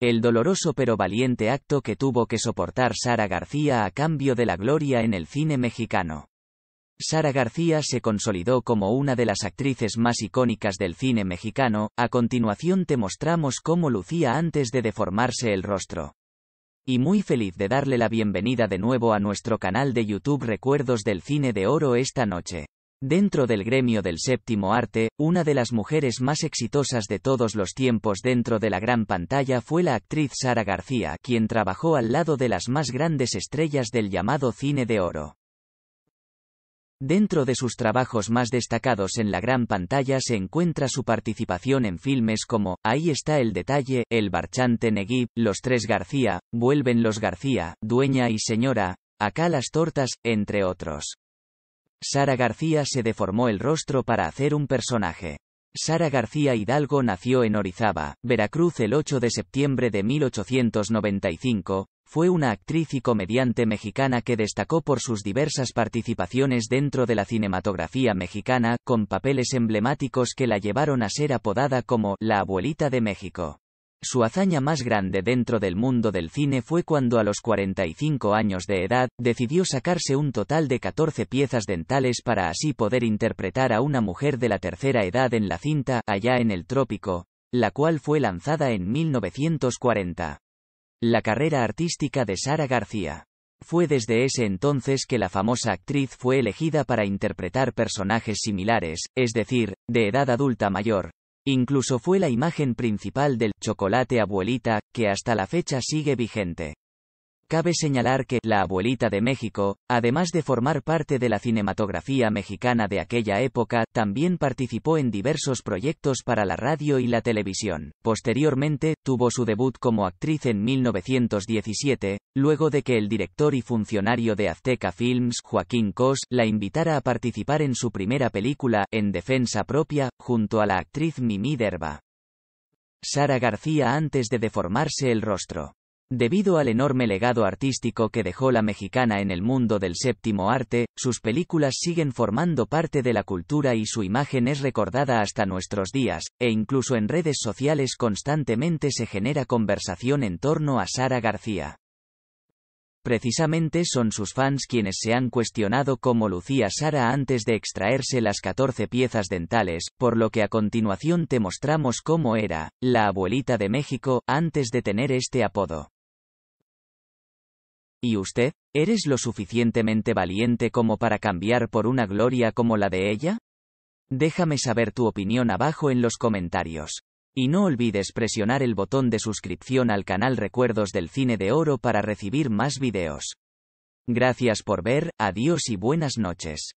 El doloroso pero valiente acto que tuvo que soportar Sara García a cambio de la gloria en el cine mexicano. Sara García se consolidó como una de las actrices más icónicas del cine mexicano, a continuación te mostramos cómo lucía antes de deformarse el rostro. Y muy feliz de darle la bienvenida de nuevo a nuestro canal de YouTube Recuerdos del Cine de Oro esta noche. Dentro del gremio del séptimo arte, una de las mujeres más exitosas de todos los tiempos dentro de la gran pantalla fue la actriz Sara García, quien trabajó al lado de las más grandes estrellas del llamado cine de oro. Dentro de sus trabajos más destacados en la gran pantalla se encuentra su participación en filmes como Ahí está el detalle, El Barchante Neguib, Los Tres García, Vuelven los García, Dueña y Señora, Acá las Tortas, entre otros. Sara García se deformó el rostro para hacer un personaje. Sara García Hidalgo nació en Orizaba, Veracruz el 8 de septiembre de 1895, fue una actriz y comediante mexicana que destacó por sus diversas participaciones dentro de la cinematografía mexicana, con papeles emblemáticos que la llevaron a ser apodada como la abuelita de México. Su hazaña más grande dentro del mundo del cine fue cuando a los 45 años de edad, decidió sacarse un total de 14 piezas dentales para así poder interpretar a una mujer de la tercera edad en la cinta, allá en el trópico, la cual fue lanzada en 1940. La carrera artística de Sara García. Fue desde ese entonces que la famosa actriz fue elegida para interpretar personajes similares, es decir, de edad adulta mayor, Incluso fue la imagen principal del chocolate abuelita, que hasta la fecha sigue vigente. Cabe señalar que La abuelita de México, además de formar parte de la cinematografía mexicana de aquella época, también participó en diversos proyectos para la radio y la televisión. Posteriormente, tuvo su debut como actriz en 1917, luego de que el director y funcionario de Azteca Films, Joaquín Cos, la invitara a participar en su primera película, En defensa propia, junto a la actriz Mimi Derba. Sara García antes de deformarse el rostro. Debido al enorme legado artístico que dejó la mexicana en el mundo del séptimo arte, sus películas siguen formando parte de la cultura y su imagen es recordada hasta nuestros días, e incluso en redes sociales constantemente se genera conversación en torno a Sara García. Precisamente son sus fans quienes se han cuestionado cómo lucía Sara antes de extraerse las 14 piezas dentales, por lo que a continuación te mostramos cómo era, la abuelita de México, antes de tener este apodo. ¿Y usted, eres lo suficientemente valiente como para cambiar por una gloria como la de ella? Déjame saber tu opinión abajo en los comentarios. Y no olvides presionar el botón de suscripción al canal Recuerdos del Cine de Oro para recibir más videos. Gracias por ver, adiós y buenas noches.